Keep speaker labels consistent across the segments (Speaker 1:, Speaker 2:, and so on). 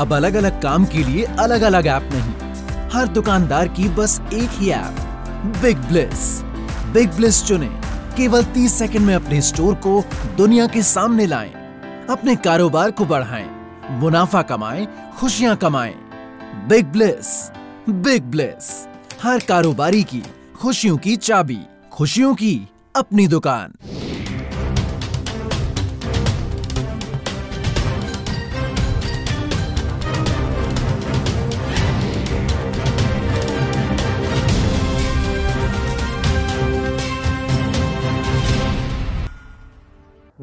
Speaker 1: अब अलग अलग काम के लिए अलग अलग ऐप नहीं हर दुकानदार की बस एक ही app Big Bliss Big Bliss चुने केवल 30 सेकंड में अपने स्टोर को दुनिया के सामने लाएं, अपने कारोबार को बढ़ाएं, मुनाफा कमाएं, खुशियां कमाएं। बिग ब्लिस बिग ब्लिस हर कारोबारी की खुशियों की चाबी खुशियों की अपनी दुकान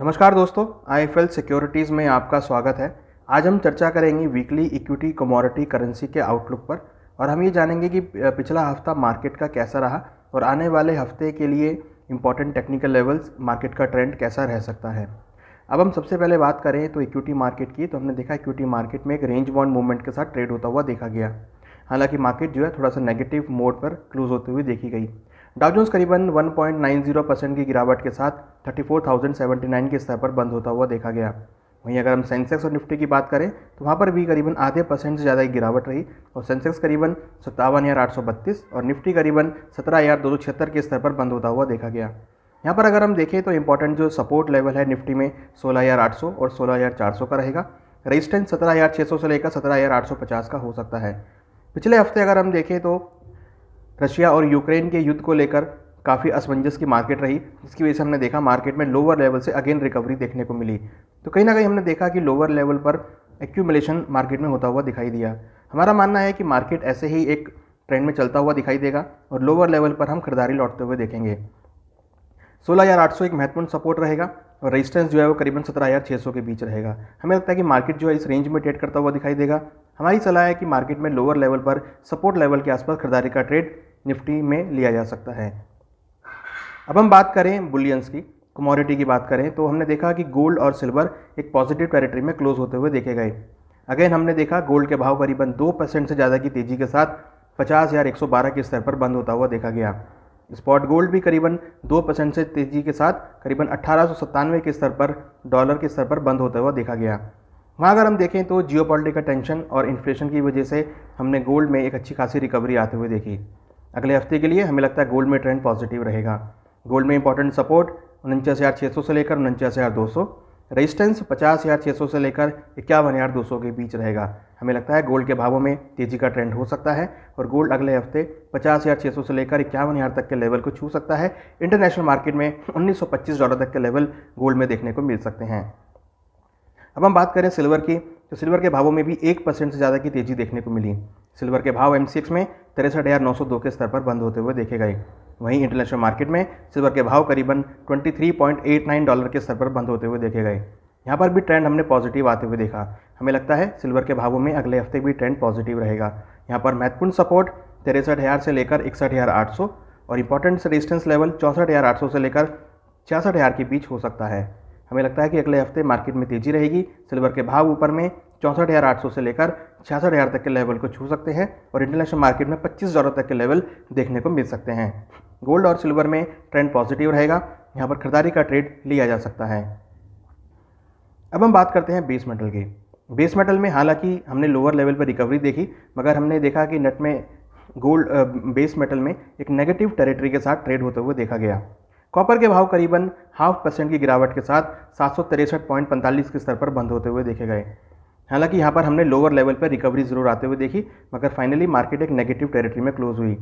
Speaker 1: नमस्कार दोस्तों आई एफ एल सिक्योरिटीज़ में आपका स्वागत है आज हम चर्चा करेंगे वीकली इक्विटी कमोडिटी करेंसी के आउटलुक पर और हम ये जानेंगे कि पिछला हफ्ता मार्केट का कैसा रहा और आने वाले हफ्ते के लिए इम्पॉर्टेंट टेक्निकल लेवल्स मार्केट का ट्रेंड कैसा रह सकता है अब हम सबसे पहले बात करें तो इक्विटी मार्केट की तो हमने देखा इक्विटी मार्केट में एक रेंज बॉन्ड मूवमेंट के साथ ट्रेड होता हुआ देखा गया हालांकि मार्केट जो है थोड़ा सा नेगेटिव मोड पर क्लोज होते हुए देखी गई डाउजोन्स करीबन 1.90 परसेंट की गिरावट के साथ 34,079 के स्तर पर बंद होता हुआ देखा गया वहीं अगर हम सेंसेक्स और निफ्टी की बात करें तो वहाँ पर भी करीबन आधे परसेंट से ज़्यादा की गिरावट रही और सेंसेक्स करीबन सत्तावन हज़ार आठ सौ बत्तीस और निफ्टी करीबन सत्रह हज़ार दो सौ छिहत्तर के स्तर पर बंद होता हुआ देखा गया यहाँ पर अगर हम देखें तो इंपॉर्टेंट जो सपोर्ट लेवल है निफ्टी में सोलह हज़ार आठ सौ और सोलह हज़ार चार सौ का रहेगा रेजिस्टेंस सत्रह हज़ार छः सौ से लेकर सत्रह हज़ार आठ सौ पचास का हो सकता है पिछले हफ्ते अगर हम देखें तो रशिया और यूक्रेन के युद्ध को लेकर काफ़ी असमंजस की मार्केट रही जिसकी वजह से हमने देखा मार्केट में लोअर लेवल से अगेन रिकवरी देखने को मिली तो कहीं ना कहीं हमने देखा कि लोअर लेवल पर एक्यूमुलेशन मार्केट में होता हुआ दिखाई दिया हमारा मानना है कि मार्केट ऐसे ही एक ट्रेंड में चलता हुआ दिखाई देगा और लोअर लेवल पर हम खरीदारी लौटते हुए देखेंगे सोलह हज़ार आठ सौ एक महत्वपूर्ण सपोर्ट रहेगा और रेजिस्टेंस जो है वो करीबन सत्रह हज़ार छः सौ के बीच रहेगा हमें लगता है कि मार्केट जो है इस रेंज में ट्रेड करता हुआ दिखाई देगा हमारी सलाह है कि मार्केट में लोअर लेवल पर सपोर्ट लेवल के आसपास खरीदारी का ट्रेड निफ्टी में लिया जा सकता है अब हम बात करें बुलियंस की कमोडिटी की बात करें तो हमने देखा कि गोल्ड और सिल्वर एक पॉजिटिव टेरिटरी में क्लोज होते हुए देखे गए अगेन हमने देखा गोल्ड के भाव करीबन दो परसेंट से ज़्यादा की तेज़ी के साथ पचास हज़ार एक सौ बारह के स्तर पर बंद होता हुआ देखा गया स्पॉट गोल्ड भी करीबन दो परसेंट से तेज़ी के साथ करीबन अट्ठारह सौ सत्तानवे के स्तर पर डॉलर के स्तर पर बंद होता हुआ देखा गया वहाँ अगर हम देखें तो जियो टेंशन और इन्फ्लेशन की वजह से हमने गोल्ड में एक अच्छी खासी रिकवरी आते हुए देखी अगले हफ्ते के लिए हमें लगता है गोल्ड में ट्रेंड पॉजिटिव रहेगा गोल्ड में इंपॉर्टेंट सपोर्ट उनचास हज़ार छः सौ से लेकर उनचास हज़ार दो सौ रजिस्टेंस पचास हज़ार छः सौ से लेकर इक्यावन हज़ार दो सौ के बीच रहेगा हमें लगता है गोल्ड के भावों में तेज़ी का ट्रेंड हो सकता है और गोल्ड अगले हफ्ते पचास हज़ार छः सौ से लेकर इक्यावन हज़ार तक के लेवल को छू सकता है इंटरनेशनल मार्केट में उन्नीस सौ पच्चीस डॉलर तक के लेवल गोल्ड में देखने को मिल सकते हैं अब हम बात करें सिल्वर की तो सिल्वर के भावों में भी एक परसेंट से ज़्यादा की तेज़ी देखने को मिली सिल्वर के भाव एम में तिरसठ हज़ार नौ सौ दो के स्तर पर बंद होते हुए देखे गए वहीं इंटरनेशनल मार्केट में सिल्वर के भाव करीबन 23.89 डॉलर के स्तर पर बंद होते हुए देखे गए यहाँ पर भी ट्रेंड हमने पॉजिटिव आते हुए देखा हमें लगता है सिल्वर के भावों में अगले हफ्ते भी ट्रेंड पॉजिटिव रहेगा यहाँ पर महत्वपूर्ण सपोर्ट तिरसठ हज़ार से लेकर इकसठ हज़ार आठ सौ और इंपॉर्टेंट रेजिस्टेंस लेवल चौंसठ हज़ार आठ सौ से लेकर छियासठ हज़ार के बीच हो सकता है हमें लगता है कि अगले हफ्ते मार्केट में तेज़ी रहेगी सिल्वर के भाव ऊपर में चौंसठ हज़ार आठ सौ से लेकर छियासठ हज़ार तक के लेवल को छू सकते हैं और इंटरनेशनल मार्केट में पच्चीस डॉलर तक के लेवल देखने को मिल सकते हैं गोल्ड और सिल्वर में ट्रेंड पॉजिटिव रहेगा यहाँ पर खरीदारी का ट्रेड लिया जा सकता है अब हम बात करते हैं बेस मेटल की बेस मेटल में हालांकि हमने लोअर लेवल पर रिकवरी देखी मगर हमने देखा कि नट में गोल्ड बेस मेटल में एक नेगेटिव टेरिटरी के साथ ट्रेड होते हुए देखा गया कॉपर के भाव करीबन हाफ परसेंट की गिरावट के साथ सात सौ तिरसठ पॉइंट पैंतालीस के स्तर पर बंद होते हुए देखे गए हालांकि यहाँ पर हमने लोअर लेवल पर रिकवरी ज़रूर आते हुए देखी मगर फाइनली मार्केट एक नेगेटिव टेरिटरी में क्लोज हुई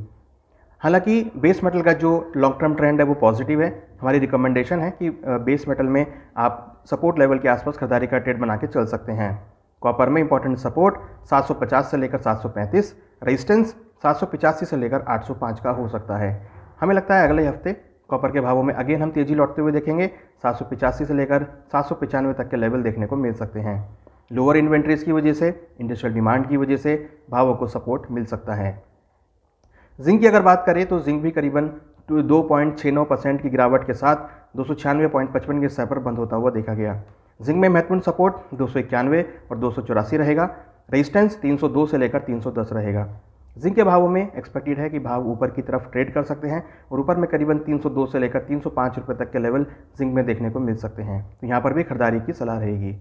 Speaker 1: हालांकि बेस मेटल का जो लॉन्ग टर्म ट्रेंड है वो पॉजिटिव है हमारी रिकमेंडेशन है कि बेस मेटल में आप सपोर्ट लेवल के आसपास खरीदारी का ट्रेड बना के चल सकते हैं कॉपर में इंपॉर्टेंट सपोर्ट 750 से लेकर 735 रेजिस्टेंस सात से लेकर 805 का हो सकता है हमें लगता है अगले हफ्ते कॉपर के भावों में अगेन हम तेज़ी लौटते हुए देखेंगे सात से लेकर सात तक के लेवल देखने को मिल सकते हैं लोअर इन्वेंट्रीज की वजह से इंडस्ट्रियल डिमांड की वजह से भावों को सपोर्ट मिल सकता है जिंक की अगर बात करें तो जिंक भी करीबन दो पॉइंट छः नौ परसेंट की गिरावट के साथ दो सौ छियानवे पॉइंट पचपन के स्तर पर बंद होता हुआ देखा गया जिंक में महत्वपूर्ण सपोर्ट दो सौ इक्यानवे और दो सौ चौरासी रहेगा रेजिस्टेंस दो से लेकर तीन सौ दस रहेगा जिंक के भावों में एक्सपेक्टेड है कि भाव ऊपर की तरफ ट्रेड कर सकते हैं और ऊपर में करीबन 302 से लेकर 305 रुपए तक के लेवल जिंक में देखने को मिल सकते हैं तो यहाँ पर भी खरीदारी की सलाह रहेगी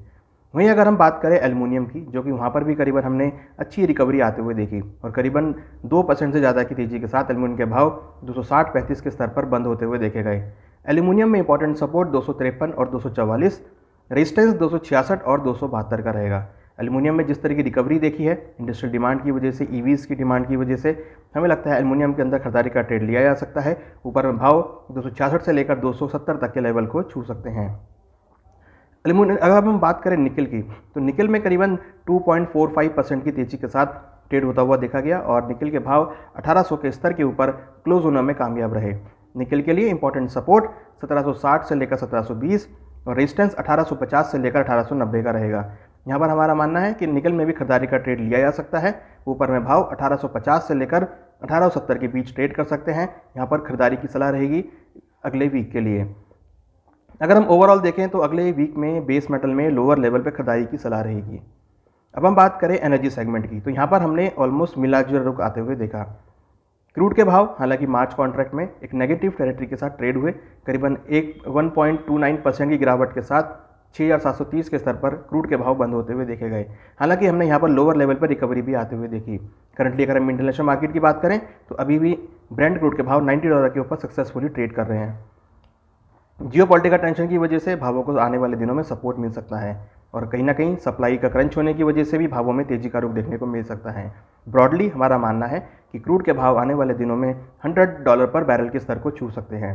Speaker 1: वहीं अगर हम बात करें एलुमिनियम की जो कि वहाँ पर भी करीबन हमने अच्छी रिकवरी आते हुए देखी और करीबन दो परसेंट से ज़्यादा की तेज़ी के साथ एलुमिनियम के भाव दो सौ के स्तर पर बंद होते हुए देखे गए एल्यूमिनियम में इंपॉर्टेंट सपोर्ट दो और दो रेजिस्टेंस दो और दो का रहेगा एलुमिनियम में जिस तरह की रिकवरी देखी है इंडस्ट्रियल डिमांड की वजह से ई e की डिमांड की वजह से हमें लगता है एलुमिनियम के अंदर खरीदारी का ट्रेड लिया जा सकता है ऊपर में भाव दो से लेकर 270 तक के लेवल को छू सकते हैं एल्यूमिनियम अगर हम बात करें निकल की तो निकल में करीबन 2.45 परसेंट की तेज़ी के साथ ट्रेड होता हुआ देखा गया और निकल के भाव 1800 के स्तर के ऊपर क्लोज होने में कामयाब रहे निकल के लिए इंपॉर्टेंट सपोर्ट 1760 से लेकर 1720 और रेजिस्टेंस 1850 से लेकर 1890 का रहेगा यहाँ पर हमारा मानना है कि निकल में भी खरीदारी का ट्रेड लिया जा सकता है ऊपर में भाव 1850 से लेकर 1870 के बीच ट्रेड कर सकते हैं यहाँ पर खरीदारी की सलाह रहेगी अगले वीक के लिए अगर हम ओवरऑल देखें तो अगले वीक में बेस मेटल में लोअर लेवल पर खदाई की सलाह रहेगी अब हम बात करें एनर्जी सेगमेंट की तो यहाँ पर हमने ऑलमोस्ट मिला जुला रुख आते हुए देखा क्रूड के भाव हालांकि मार्च कॉन्ट्रैक्ट में एक नेगेटिव टेरिटरी के साथ ट्रेड हुए करीबन एक 1.29 परसेंट की गिरावट के साथ छः हज़ार सात सौ तीस के स्तर पर क्रूड के भाव बंद होते हुए देखे गए हालांकि हमने यहाँ पर लोअर लेवल पर रिकवरी भी आते हुए देखी करंटली अगर हम इंटरनेशनल मार्केट की बात करें तो अभी भी ब्रांड क्रूड के भाव 90 डॉलर के ऊपर सक्सेसफुली ट्रेड कर रहे हैं जियो टेंशन की वजह से भावों को आने वाले दिनों में सपोर्ट मिल सकता है और कहीं ना कहीं सप्लाई का क्रंच होने की वजह से भी भावों में तेजी का रुख देखने को मिल सकता है ब्रॉडली हमारा मानना है कि क्रूड के भाव आने वाले दिनों में 100 डॉलर पर बैरल के स्तर को छू सकते हैं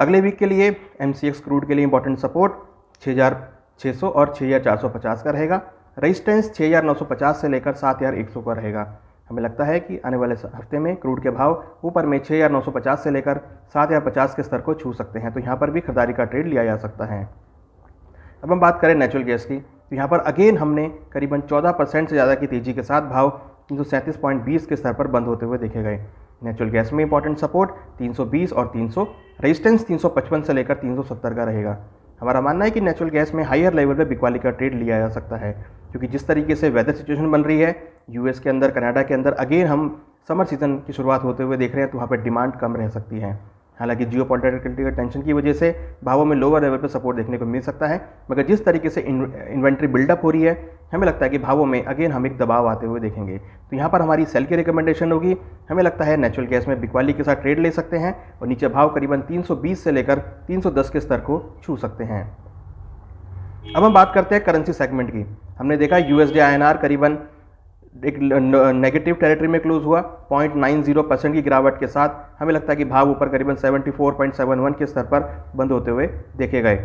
Speaker 1: अगले वीक के लिए एम क्रूड के लिए इंपॉर्टेंट सपोर्ट 6600 और 6450 का रहेगा रेजिस्टेंस 6950 से लेकर 7100 का रहेगा हमें लगता है कि आने वाले हफ्ते में क्रूड के भाव ऊपर में छः या पचास से लेकर सात या पचास के स्तर को छू सकते हैं तो यहाँ पर भी खरीदारी का ट्रेड लिया जा सकता है अब हम बात करें नेचुरल गैस की तो यहाँ पर अगेन हमने करीबन चौदह परसेंट से ज़्यादा की तेज़ी के साथ भाव तीन सौ सैंतीस पॉइंट बीस के स्तर पर बंद होते हुए देखे गए नेचुरल गैस में इंपॉर्टेंट सपोर्ट तीन सौ बीस और तीन तीन रेजिस्टेंस पचपन से लेकर तीन सौ सत्तर का रहेगा हमारा मानना है कि नेचुरल गैस में हायर लेवल पर बिकवाली का ट्रेड लिया जा सकता है क्योंकि जिस तरीके से वेदर सिचुएशन बन रही है यूएस के अंदर कनाडा के अंदर अगेन हम समर सीज़न की शुरुआत होते हुए देख रहे हैं तो वहाँ पर डिमांड कम रह सकती है हालांकि जियो पॉलिटिकल टेंशन की वजह से भावों में लोअर लेवल पर सपोर्ट देखने को मिल सकता है मगर जिस तरीके से इन्वेंट्री बिल्डअप हो रही है हमें लगता है कि भावों में अगेन हम एक दबाव आते हुए देखेंगे तो यहाँ पर हमारी सेल की रिकमेंडेशन होगी हमें लगता है नेचुरल गैस में बिकवाली के साथ ट्रेड ले सकते हैं और नीचे भाव करीबन 320 से लेकर 310 के स्तर को छू सकते हैं अब हम बात करते हैं करेंसी सेगमेंट की हमने देखा यूएसडी आई करीबन एक नेगेटिव टेरिटरी में क्लोज हुआ जीरो परसेंट की गिरावट के साथ हमें लगता है कि भाव ऊपर करीबन 74.71 के स्तर पर बंद होते हुए देखे गए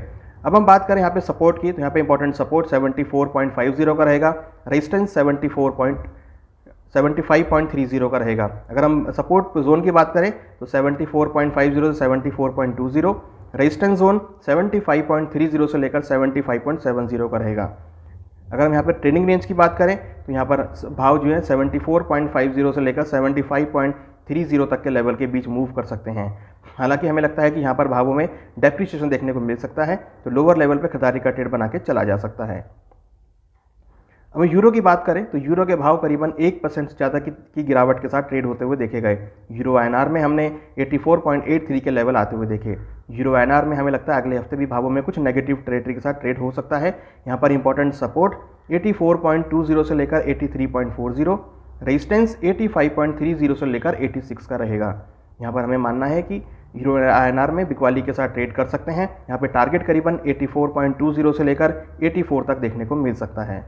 Speaker 1: अब हम बात करें यहाँ पे सपोर्ट की तो यहाँ पे इंपॉर्टेंट सपोर्ट 74.50 का रहेगा रेजिस्टेंस थ्री जीरो का रहेगा अगर हम सपोर्ट जोन की बात करें तो 74.50 से जीरो रेजिस्टेंस जोन 75.30 से लेकर 75.70 का रहेगा अगर हम यहाँ पर ट्रेडिंग रेंज की बात करें तो यहाँ पर भाव जो है 74.50 से लेकर 75.30 तक के लेवल के बीच मूव कर सकते हैं हालांकि हमें लगता है कि यहाँ पर भावों में डेप्रिशिएशन देखने को मिल सकता है तो लोअर लेवल पर खरीदारी का ट्रेड बना के चला जा सकता है अब यूरो की बात करें तो यूरो के भाव करीबन एक परसेंट से ज़्यादा की, की गिरावट के साथ ट्रेड होते हुए देखे गए यूरो एनआर में हमने 84.83 के लेवल आते हुए देखे यूरो एनआर में हमें लगता है अगले हफ्ते भी भावों में कुछ नेगेटिव ट्रेडरी के साथ ट्रेड हो सकता है यहाँ पर इंपॉर्टेंट सपोर्ट 84.20 से लेकर 83.40 रेजिस्टेंस 85.30 से लेकर एटी का रहेगा यहाँ पर हमें मानना है कि यूरो आई में बिकवाली के साथ ट्रेड कर सकते हैं यहाँ पर टारगेट करीबन एटी से लेकर एटी तक देखने को मिल सकता है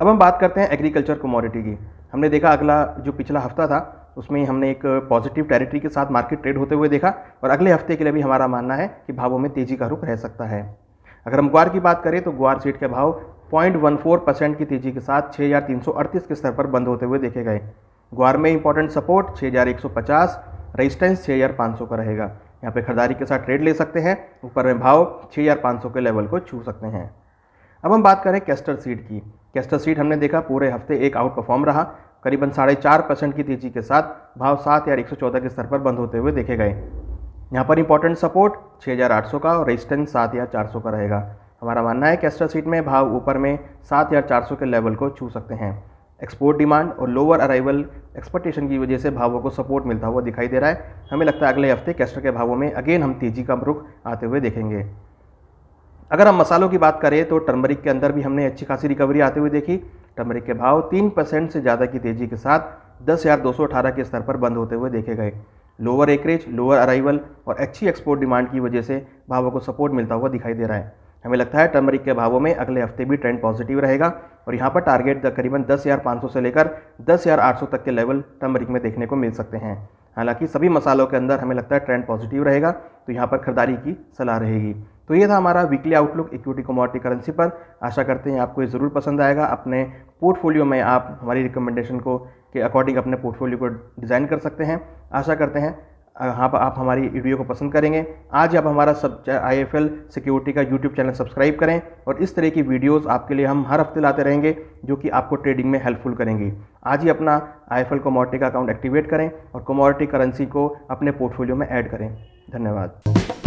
Speaker 1: अब हम बात करते हैं एग्रीकल्चर कमोडिटी की हमने देखा अगला जो पिछला हफ्ता था उसमें हमने एक पॉजिटिव टेरिटरी के साथ मार्केट ट्रेड होते हुए देखा और अगले हफ्ते के लिए भी हमारा मानना है कि भावों में तेज़ी का रुख रह सकता है अगर हम ग्वार की बात करें तो ग्वार सीट के भाव फोर परसेंट की तेज़ी के साथ अड़तीस के स्तर पर बंद होते हुए देखे गए ग्वार में इंपॉर्टेंट सपोर्ट छः हज़ार पाँच सौ का रहेगा यहाँ पे खरीदारी के साथ ट्रेड ले सकते हैं ऊपर में भाव 6,500 के लेवल को छू सकते हैं अब हम बात करें कैस्टर सीड की कैस्टर सीट हमने देखा पूरे हफ्ते एक आउट परफॉर्म रहा करीबन साढ़े चार परसेंट की तेजी के साथ भाव सात या एक सौ चौदह के स्तर पर बंद होते हुए देखे गए यहाँ पर इंपॉर्टेंट सपोर्ट 6,800 का और रेजिस्टेंस सात या सौ का रहेगा हमारा मानना है कैस्टर सीट में भाव ऊपर में सात या सौ के लेवल को छू सकते हैं एक्सपोर्ट डिमांड और लोअर अराइवल एक्सपेक्टेशन की वजह से भावों को सपोर्ट मिलता हुआ दिखाई दे रहा है हमें लगता है अगले हफ्ते कैस्टर के भावों में अगेन हम तेजी का रुख आते हुए देखेंगे अगर हम मसालों की बात करें तो टर्मरिक के अंदर भी हमने अच्छी खासी रिकवरी आते हुए देखी टर्मरिक के भाव तीन परसेंट से ज़्यादा की तेज़ी के साथ दस हज़ार दो सौ अठारह के स्तर पर बंद होते हुए देखे गए लोअर एकरेज लोअर अराइवल और अच्छी एक्सपोर्ट डिमांड की वजह से भावों को सपोर्ट मिलता हुआ दिखाई दे रहा है हमें लगता है टर्मरिक के भावों में अगले हफ्ते भी ट्रेंड पॉजिटिव रहेगा और यहाँ पर टारगेट तकरीबन दस हज़ार पाँच सौ से लेकर दस हज़ार आठ सौ तक के लेवल टर्मरिक में देखने को मिल सकते हैं हालांकि सभी मसालों के अंदर हमें लगता है ट्रेंड पॉजिटिव रहेगा तो यहाँ पर खरीदारी की सलाह रहेगी तो ये था हमारा weekly outlook equity commodity currency पर आशा करते हैं आपको ये ज़रूर पसंद आएगा अपने पोर्टफोलियो में आप हमारी रिकमेंडेशन को के अकॉर्डिंग अपने पोर्टफोलियो को डिज़ाइन कर सकते हैं आशा करते हैं हाँ आप हमारी वीडियो को पसंद करेंगे आज आप हमारा सब आई एफ एल सिक्योरिटी का यूट्यूब चैनल सब्सक्राइब करें और इस तरह की वीडियोस आपके लिए हम हर हफ्ते लाते रहेंगे जो कि आपको ट्रेडिंग में हेल्पफुल करेंगी आज ही अपना आई एफ एल का अकाउंट एक्टिवेट करें और कमोडिटी करेंसी को अपने पोर्टफोलियो में ऐड करें धन्यवाद